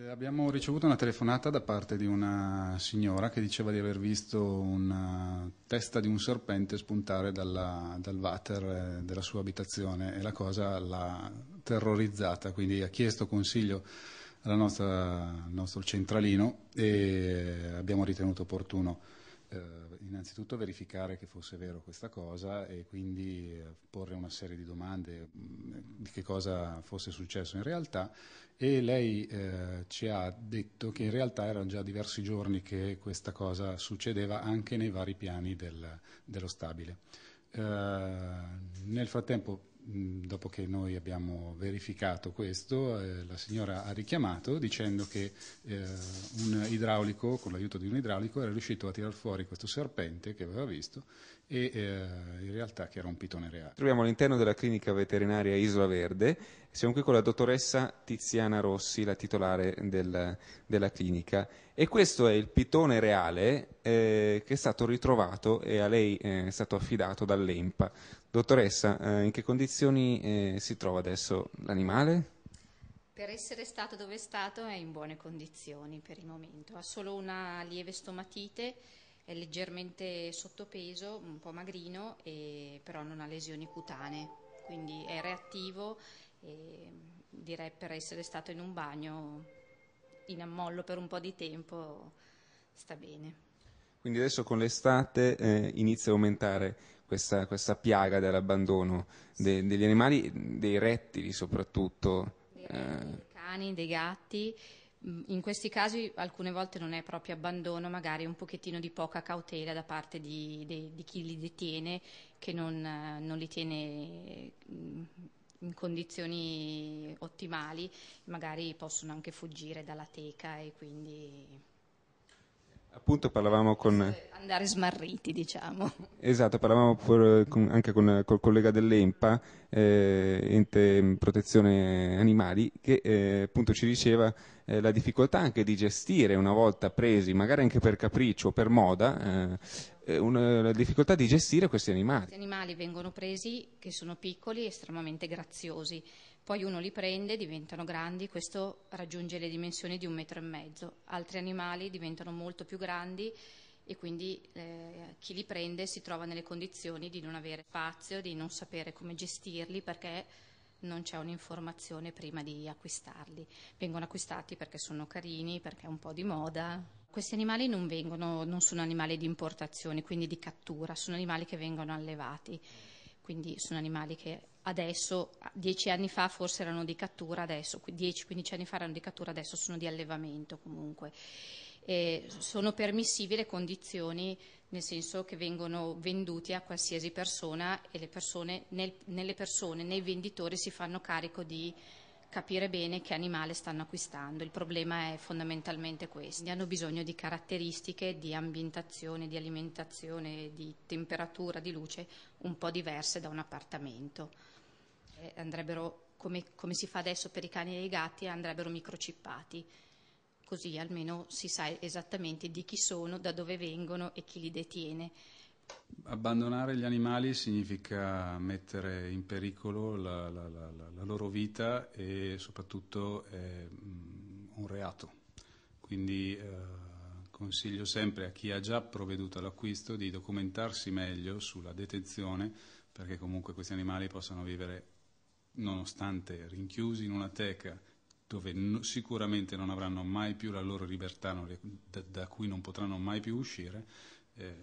Eh, abbiamo ricevuto una telefonata da parte di una signora che diceva di aver visto una testa di un serpente spuntare dalla, dal water eh, della sua abitazione e la cosa l'ha terrorizzata, quindi ha chiesto consiglio al nostro centralino e abbiamo ritenuto opportuno eh, innanzitutto verificare che fosse vero questa cosa e quindi eh, porre una serie di domande mh, mm, di che cosa fosse successo in realtà e lei eh, ci ha detto che in realtà erano già diversi giorni che questa cosa succedeva anche nei vari piani del, dello stabile. Eh, nel frattempo Mm, dopo che noi abbiamo verificato questo, eh, la signora ha richiamato dicendo che eh, un idraulico, con l'aiuto di un idraulico, era riuscito a tirar fuori questo serpente che aveva visto e eh, in realtà che era un pitone reale. Ci troviamo all'interno della clinica veterinaria Isola Verde, siamo qui con la dottoressa Tiziana Rossi, la titolare del, della clinica e questo è il pitone reale eh, che è stato ritrovato e a lei eh, è stato affidato dall'EMPA. Dottoressa, eh, in che condizioni eh, si trova adesso l'animale? Per essere stato dove è stato è in buone condizioni per il momento, ha solo una lieve stomatite è leggermente sottopeso, un po' magrino, però non ha lesioni cutanee, quindi è reattivo e direi per essere stato in un bagno in ammollo per un po' di tempo sta bene. Quindi adesso con l'estate eh, inizia a aumentare questa, questa piaga dell'abbandono de, degli animali, dei rettili soprattutto. Dei, rettili, eh. dei cani, dei gatti. Mm, in questi casi alcune volte non è proprio abbandono, magari un pochettino di poca cautela da parte di, di, di chi li detiene, che non, eh, non li tiene mm, in condizioni ottimali, magari possono anche fuggire dalla teca e quindi Appunto parlavamo con... Eh, Andare smarriti, diciamo. Esatto, parlavamo pur, con, anche con, eh, col collega dell'EMPA, eh, Ente mm, Protezione Animali, che eh, appunto ci diceva eh, la difficoltà anche di gestire una volta presi, magari anche per capriccio o per moda, eh, eh, una, eh, la difficoltà di gestire questi animali. Questi animali vengono presi che sono piccoli e estremamente graziosi, poi uno li prende, diventano grandi, questo raggiunge le dimensioni di un metro e mezzo, altri animali diventano molto più grandi e quindi eh, chi li prende si trova nelle condizioni di non avere spazio, di non sapere come gestirli perché non c'è un'informazione prima di acquistarli. Vengono acquistati perché sono carini, perché è un po' di moda. Questi animali non, vengono, non sono animali di importazione, quindi di cattura, sono animali che vengono allevati. Quindi sono animali che adesso, dieci anni fa forse erano di cattura, adesso, dieci, quindici anni fa erano di cattura, adesso sono di allevamento comunque. E sono permissibili le condizioni nel senso che vengono venduti a qualsiasi persona e le persone, nel, nelle persone, nei venditori si fanno carico di capire bene che animale stanno acquistando. Il problema è fondamentalmente questo. Hanno bisogno di caratteristiche di ambientazione, di alimentazione, di temperatura, di luce un po' diverse da un appartamento. Eh, andrebbero, come, come si fa adesso per i cani e i gatti, andrebbero microchippati così almeno si sa esattamente di chi sono, da dove vengono e chi li detiene. Abbandonare gli animali significa mettere in pericolo la, la, la, la loro vita e soprattutto è mm, un reato. Quindi eh, consiglio sempre a chi ha già provveduto all'acquisto di documentarsi meglio sulla detenzione perché comunque questi animali possano vivere nonostante rinchiusi in una teca dove no, sicuramente non avranno mai più la loro libertà da, da cui non potranno mai più uscire, eh,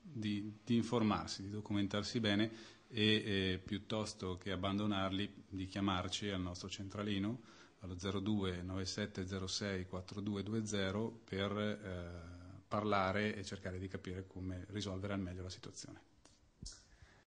di, di, informarsi, di documentarsi bene e eh, piuttosto che abbandonarli di chiamarci al nostro centralino allo 02 9706 4220 per eh, parlare e cercare di capire come risolvere al meglio la situazione.